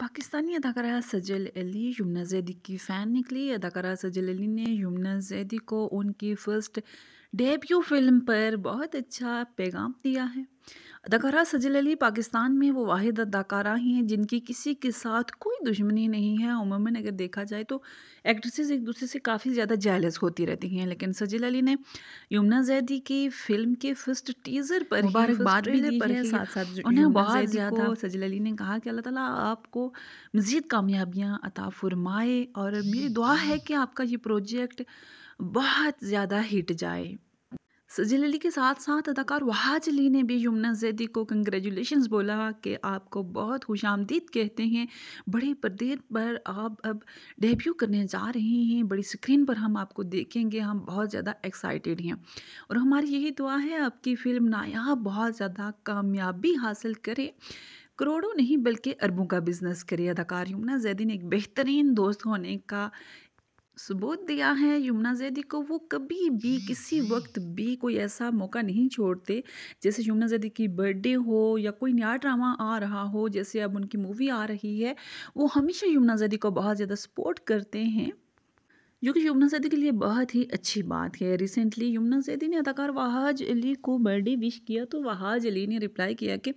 पाकिस्तानी अदाकारा सजल अली यमुना जैदी की फ़ैन निकली अदाकारा सजल अली ने यमुना जैदी को उनकी फ़र्स्ट डेब्यू फिल्म पर बहुत अच्छा पैगाम दिया है अदाकारा सजल अली पाकिस्तान में वो वाहिद अदाकारा ही हैं जिनकी किसी के साथ कोई दुश्मनी नहीं है उमूमा अगर देखा जाए तो एक्ट्रेसेस एक दूसरे से काफ़ी ज़्यादा जायलस होती रहती हैं लेकिन सजल अली ने यमुना जैदी की फिल्म के फर्स्ट टीज़र पर मुबारकबाद भी दी पर है साथ साथ उन्हें बहुत ज़्यादा सजल अली ने कहा कि अल्लाह ताली आपको मज़ीद कामयाबियाँ अता फरमाए और मेरी दुआ है कि आपका ये प्रोजेक्ट बहुत ज़्यादा हिट जाए सजी अली के साथ साथ अदाकार वहाज अली ने भी यमुना जैदी को कंग्रेचुलेशंस बोला कि आपको बहुत खुश आमदीद कहते हैं बड़े पर्दे पर आप अब डेब्यू करने जा रहे हैं बड़ी स्क्रीन पर हम आपको देखेंगे हम बहुत ज़्यादा एक्साइटेड हैं और हमारी यही दुआ है आपकी फ़िल्म नायाब बहुत ज़्यादा कामयाबी हासिल करे करोड़ों नहीं बल्कि अरबों का बिज़नेस करे अदाकार यमुना जैदी ने एक बेहतरीन दोस्त होने का सबूत दिया है यमुना जैदी को वो कभी भी किसी वक्त भी कोई ऐसा मौका नहीं छोड़ते जैसे यमुना जैदी की बर्थडे हो या कोई नया ड्रामा आ रहा हो जैसे अब उनकी मूवी आ रही है वो हमेशा यमुना जैदी को बहुत ज़्यादा सपोर्ट करते हैं जो कि यमुना सैदी के लिए बहुत ही अच्छी बात है रिसेंटली यमुना सैदी ने अदाकार वहाज अली को बर्थडे विश किया तो वहाज अली ने रिप्लाई किया कि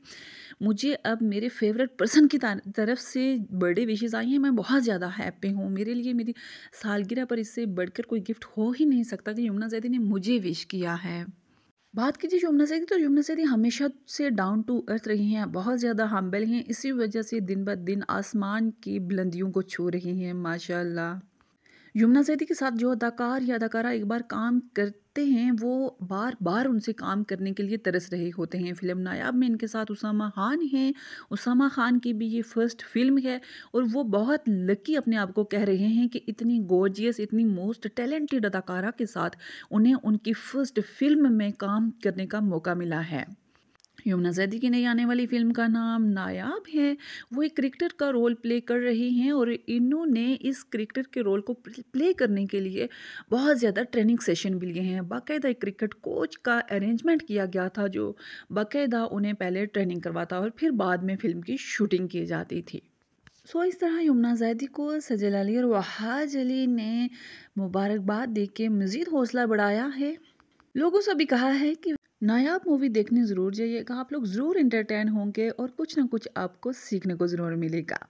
मुझे अब मेरे फेवरेट पर्सन की तरफ से बर्थडे विशेज़ आई हैं मैं बहुत ज़्यादा हैप्पी हूँ मेरे लिए मेरी सालगिरह पर इससे बढ़कर कोई गिफ्ट हो ही नहीं सकता कि यमुना सैदी ने मुझे विश किया है बात कीजिए यमुना सैदी तो यमुना सैदी हमेशा से डाउन टू अर्थ रही हैं बहुत ज़्यादा हम्बल हैं इसी वजह से दिन ब दिन आसमान की बुलंदियों को छू रही हैं माशाल्लाह यमुना सैदी के साथ जो अदाकार या अदाकारा एक बार काम करते हैं वो बार बार उनसे काम करने के लिए तरस रहे होते हैं फिल्म नायाब में इनके साथ उसामा खान हैं उसामा खान की भी ये फर्स्ट फिल्म है और वो बहुत लकी अपने आप को कह रहे हैं कि इतनी गोर्जियस इतनी मोस्ट टैलेंटेड अदाकारा के साथ उन्हें उनकी फर्स्ट फिल्म में काम करने का मौका मिला है यमुना जैदी की नई आने वाली फिल्म का नाम नायाब है वो एक क्रिकेटर का रोल प्ले कर रही हैं और इन्होंने इस क्रिकेटर के रोल को प्ले करने के लिए बहुत ज़्यादा ट्रेनिंग सेशन भी लिए हैं बाकायदा एक क्रिकेट कोच का अरेंजमेंट किया गया था जो बाकायदा उन्हें पहले ट्रेनिंग करवाता और फिर बाद में फिल्म की शूटिंग की जाती थी सो so, इस तरह यमुना जैदी को सजल अली और वहाज अली ने मुबारकबाद दे के मज़ीद हौसला बढ़ाया है लोगों से भी कहा है कि नायाब मूवी देखने ज़रूर जाइएगा आप लोग ज़रूर इंटरटेन होंगे और कुछ ना कुछ आपको सीखने को ज़रूर मिलेगा